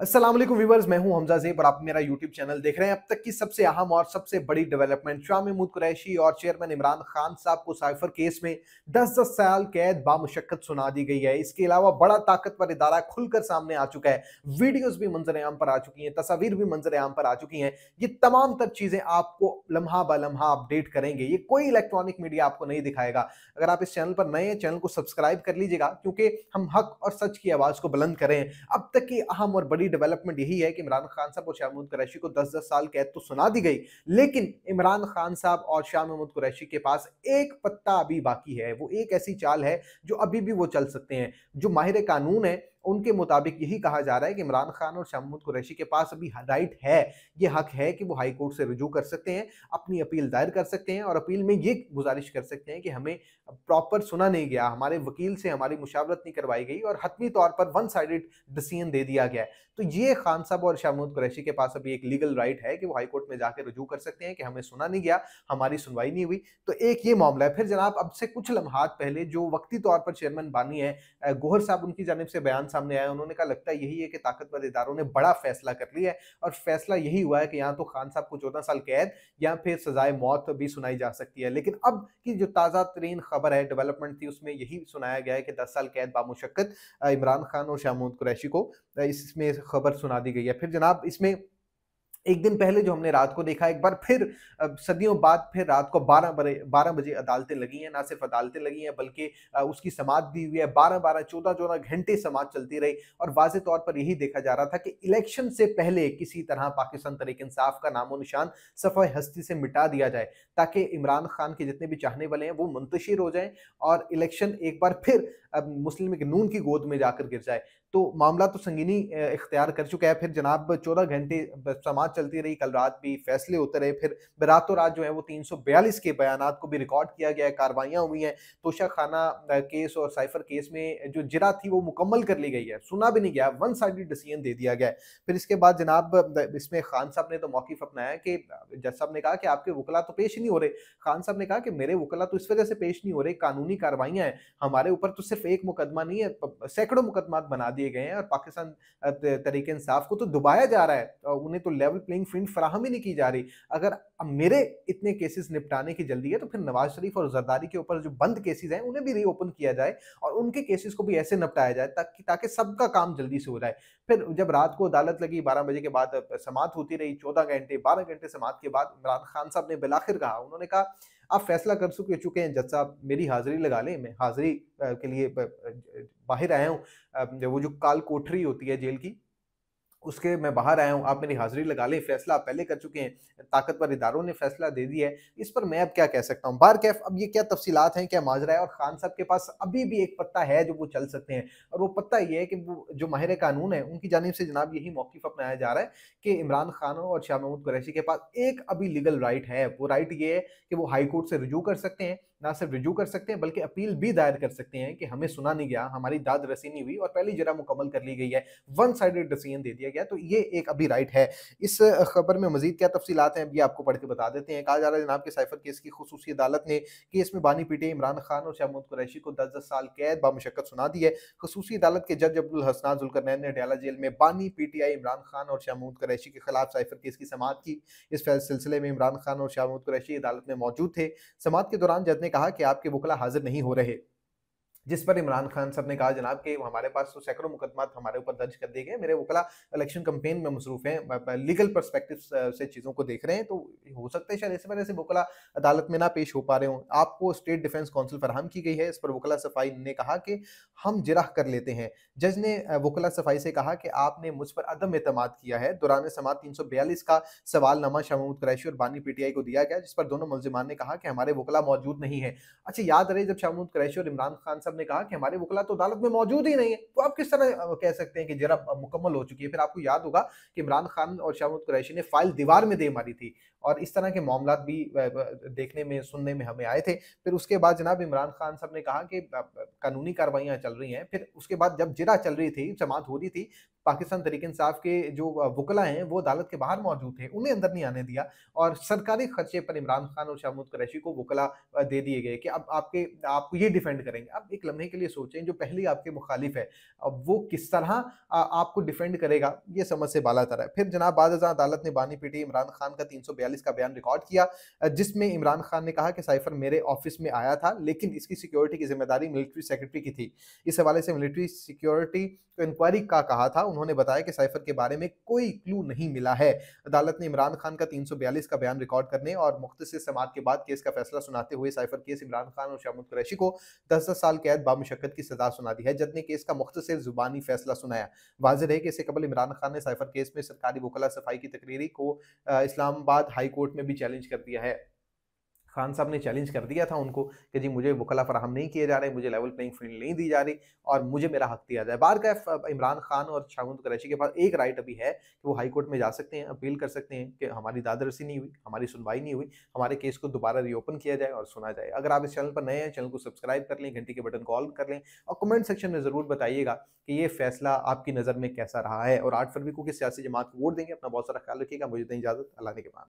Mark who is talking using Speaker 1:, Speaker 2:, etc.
Speaker 1: Aslam viewers मैं हूं हमजा जेब और आप मेरा यूट्यूब चैनल देख रहे हैं अब तक की सबसे अहम और सबसे बड़ी डेवलपमेंट शाह महमूद कुरैशी और चेयरमैन इमरान खान साहब को साइफर केस में 10-10 साल कैद बामशक्कत सुना दी गई है इसके अलावा बड़ा ताकतवर इदारा खुलकर सामने आ चुका है वीडियोस भी मंजर आम पर आ चुकी हैं तस्वीर भी मंजर आम पर आ चुकी हैं ये तमाम तर चीज़ें आपको लम्हा ब लम्हा अपडेट करेंगे ये कोई इलेक्ट्रॉनिक मीडिया आपको नहीं दिखाएगा अगर आप इस चैनल पर नए हैं चैनल को सब्सक्राइब कर लीजिएगा क्योंकि हम हक और सच की आवाज़ को बुलंद करें अब तक की अहम और बड़ी बड़ी डेवलपमेंट यही है कि इमरान खान साहब और शाह महमूद कुरैशी को दस दस साल कैद तो सुना दी गई लेकिन इमरान खान साहब और शाह महमूद कुरैशी के पास एक पत्ता अभी बाकी है वो एक ऐसी चाल है जो अभी भी वो चल सकते हैं जो माहिर कानून है उनके मुताबिक यही कहा जा रहा है कि इमरान खान और शमूद कुरैशी के पास अभी राइट है ये हक है कि वो हाई कोर्ट से रजू कर सकते हैं अपनी अपील दायर कर सकते हैं और अपील में ये गुजारिश कर सकते हैं कि हमें प्रॉपर सुना नहीं गया हमारे वकील से हमारी मुशावरत नहीं करवाई गई और हतमी तौर पर वन साइडेड डिसीजन दे दिया गया तो ये खान साहब और शाहमूद कुरैशी के पास अभी एक लीगल राइट है कि वो हाईकोर्ट में जाकर रजू कर सकते हैं कि हमें सुना नहीं गया हमारी सुनवाई नहीं हुई तो एक ये मामला है फिर जनाब अब से कुछ लम्हात पहले जो वक्ती तौर पर चेयरमैन बानी है गोहर साहब उनकी जानब से बयान सामने आया उन्होंने कहा लगता है यही है कि ताकतवर इदारों ने बड़ा फैसला कर लिया है और फैसला यही हुआ है कि यहाँ तो खान साहब को चौदह साल कैद या फिर सजाए मौत भी सुनाई जा सकती है लेकिन अब की जो ताज़ा तरीन खबर है डेवलपमेंट थी उसमें यही सुनाया गया है कि दस साल कैद बामुशक्कत इमरान खान और शाह शाहमूद कुरैशी को इसमें खबर सुना दी गई है फिर जनाब इसमें एक दिन पहले जो हमने रात को देखा एक बार फिर सदियों बाद फिर रात को बारह बजे बारह बजे अदालतें लगी हैं ना सिर्फ अदालतें लगी हैं बल्कि उसकी समाज भी हुई है बारह बारह चौदह चौदह घंटे समाज चलती रही और वाज तौर पर यही देखा जा रहा था कि इलेक्शन से पहले किसी तरह पाकिस्तान तरीक इंसाफ का नामो निशान सफ़ाई हस्ती से मिटा दिया जाए ताकि इमरान खान के जितने भी चाहने वाले हैं वो मुंतशिर हो जाएं और इलेक्शन एक बार फिर मुस्लिम नून की गोद में जाकर गिर जाए तो मामला तो संगीनी इख्तियार कर चुका है फिर जनाब चौदह घंटे समाज चलती रही कल रात भी फैसले होते रहे फिर बरातों रात जो है वो तीन के बयान को भी रिकॉर्ड किया गया है कार्रवाइयाँ हुई हैं तोशा खाना केस और साइफर केस में जो जिरा थी वो मुकम्मल कर ली गई है सुना भी नहीं गया वन साइड डिसीजन दे दिया गया है फिर इसके बाद जनाब इसमें खान साहब ने तो मौकफ अपनाया कि जज साहब ने कहा कि आपके वकला तो पेश नहीं हो रहे खान साहब ने कहा कि मेरे वकला तो इस वजह से पेश नहीं हो रहे कानूनी कार्रवाइयाँ हैं हमारे ऊपर तो सिर्फ एक मुकदमा नहीं है सैकड़ों मुकदमा बना दिए गए हैं और पाकिस्तान तरीके इंसाफ को तो दुबाया जा रहा है उन्हें तो लेवल लेवल प्लेइंग फील्ड फराहम ही नहीं की जा रही अगर मेरे इतने केसेस निपटाने की जल्दी है तो फिर नवाज शरीफ और जरदारी के ऊपर जो बंद केसेस हैं उन्हें भी रीओपन किया जाए और उनके केसेस को भी ऐसे निपटाया जाए ताकि ताकि सबका काम जल्दी से हो जाए फिर जब रात को अदालत लगी बारह बजे के बाद समाप्त होती रही चौदह घंटे बारह घंटे समाप्त के बाद इमरान खान साहब ने बिलाखिर कहा उन्होंने कहा आप फैसला कर चुके चुके हैं जज साहब मेरी हाजिरी लगा लें मैं हाजिरी के लिए बाहर आया हूँ वो जो काल कोठरी होती है जेल की उसके मैं बाहर आया हूँ आप मेरी हाजिरी लगा लें फैसला आप पहले कर चुके हैं ताकतवर इदारों ने फैसला दे दिया है इस पर मैं अब क्या कह सकता हूँ बार कैफ अब ये क्या तफसीलात हैं क्या माजरा है और खान साहब के पास अभी भी एक पत्ता है जो वो चल सकते हैं और वो पत्ता ये है कि वो जो माहिर कानून है उनकी जानब से जनाब यही मौकफ अपनाया जा रहा है कि इमरान खान और शाह महमूद कुरैशी के पास एक अभी लीगल राइट है वो राइट ये है कि वो हाईकोर्ट से रजू कर सकते हैं ना सिर्फ रिजू कर सकते हैं बल्कि अपील भी दायर कर सकते हैं कि हमें सुना नहीं गया हमारी दाद रसी नहीं हुई और पहली जरा मुकम्मल कर ली गई है वन साइडेड डिसीजन दे दिया गया तो ये एक अभी राइट है इस खबर में मजीद क्या तफसीत हैं अभी आपको पढ़ के बता देते हैं कहा जा रहा है जनाब के साइफर केस की खसूसी अदालत ने केस में बानी पीटे इमरान खान और शाहमूद कुरैशी को दस दस साल कैद बामशक्कत सुना दी है खसूसी अदालत के जज अब्दुल हसना जुलकरनैन ने डयाला जेल में बानी P T I Imran Khan और शाहमूद कुरैशी के खिलाफ साइफर केस की समात की इस सिलसिले में इमरान खान और शाहमूद कुरैशी अदालत में मौजूद थे समात के दौरान जज ने ने कहा कि आपके वकला हाजिर नहीं हो रहे जिस पर इमरान खान साहब ने कहा जनाब कि हमारे पास तो सैकड़ों मुकदमा तो हमारे ऊपर दर्ज कर दिए गए मेरे वकला इलेक्शन कंपेन में मसरूफ हैं लीगल परस्पेक्टिव से चीज़ों को देख रहे हैं तो हो सकता है शायद इस वजह से वकला अदालत में ना पेश हो पा रहे हों आपको स्टेट डिफेंस काउंसिल फराहम की गई है इस पर वकला सफाई ने कहा कि हम जिराह कर लेते हैं जज ने वकला सफाई से कहा कि आपने मुझ पर अदम अतमाद किया है दौरान समात तीन सौ बयालीस का सवाल शाह महमूद कुरैशी और बानी पीटीआई को दिया गया जिस पर दोनों मुलजमान ने कहा कि हमारे वकला मौजूद नहीं है अच्छा याद रहे जब शाह महमूद और इमरान खान साहब ने कहा कि हमारे वकला तो अदालत में मौजूद ही नहीं है तो आप किस तरह कह सकते हैं कि जरा मुकम्मल हो चुकी है फिर आपको याद होगा कि इमरान खान और शाहमुद कुरैशी ने फाइल दीवार में दे मारी थी और इस तरह के मामला भी देखने में सुनने में हमें आए थे फिर उसके बाद जनाब इमरान खान साहब ने कहा कि कानूनी कार्रवाइयाँ चल रही हैं फिर उसके बाद जब जिरा चल रही थी जमात हो रही थी पाकिस्तान तरीके इंसाफ के जो वकला हैं वो अदालत के बाहर मौजूद थे उन्हें अंदर नहीं आने दिया और सरकारी खर्चे पर इमरान खान और शाहमूद कुरैशी को वकला दे दिए गए कि अब आपके आप ये डिफेंड करेंगे अब एक लम्हे के लिए सोचें जो पहले आपके मुखालिफ है अब वो किस तरह आपको डिफेंड करेगा ये समझ से बाला तरह फिर जनाब बाद अदालत ने बानी पीटी इमरान खान का तीन का बयान रिकॉर्ड किया जिसमें इमरान खान ने कहा कि साइफर मेरे ऑफिस में आया था लेकिन इसकी सिक्योरिटी की जिम्मेदारी मिलिट्री सेक्रेटरी की थी इस हवाले से मिलिट्री सिक्योरिटी इंक्वायरी का कहा था उन्होंने बताया कि साइफर के बारे में कोई क्लू नहीं मिला है अदालत ने इमरान खान का 342 का बयान रिकॉर्ड करने और मुख्त समात के बाद केस का फैसला सुनाते हुए साइफर केस इमरान खान और शामुद कुरैशी को दस दस साल कैद बामशक्कत की सजा सुना दी है जज ने केस का मुख्त जुबानी फैसला सुनाया वाजह है कि इससे कबल इमरान खान ने साइफर केस में सरकारी वकला सफाई की तकरीरी को इस्लामाबाद हाईकोर्ट में भी चैलेंज कर दिया है खान साहब ने चैलेंज कर दिया था उनको कि जी मुझे वकला फराहम नहीं किए जा रहे मुझे लेवल प्लेइंग फील्ड नहीं दी जा रही और मुझे मेरा हक दिया जाए बार का इमरान खान और शागुंद कराची के पास एक राइट अभी है कि वो हाई कोर्ट में जा सकते हैं अपील कर सकते हैं कि हमारी दादरसी नहीं हुई हमारी सुनवाई नहीं हुई हमारे केस को दोबारा रीओपन किया जाए और सुना जाए अगर आप इस चैनल पर नए हैं चैनल को सब्सक्राइब कर लें घंटी के बटन को कर लें और कमेंट सेक्शन में ज़रूर बताइएगा कि ये फैसला आपकी नज़र में कैसा रहा है और आठ फरवरी को किस सियासी जमात को वोट देंगे अपना बहुत सारा ख्याल रखिएगा मुझे इजाज़त अल्लाह के बाद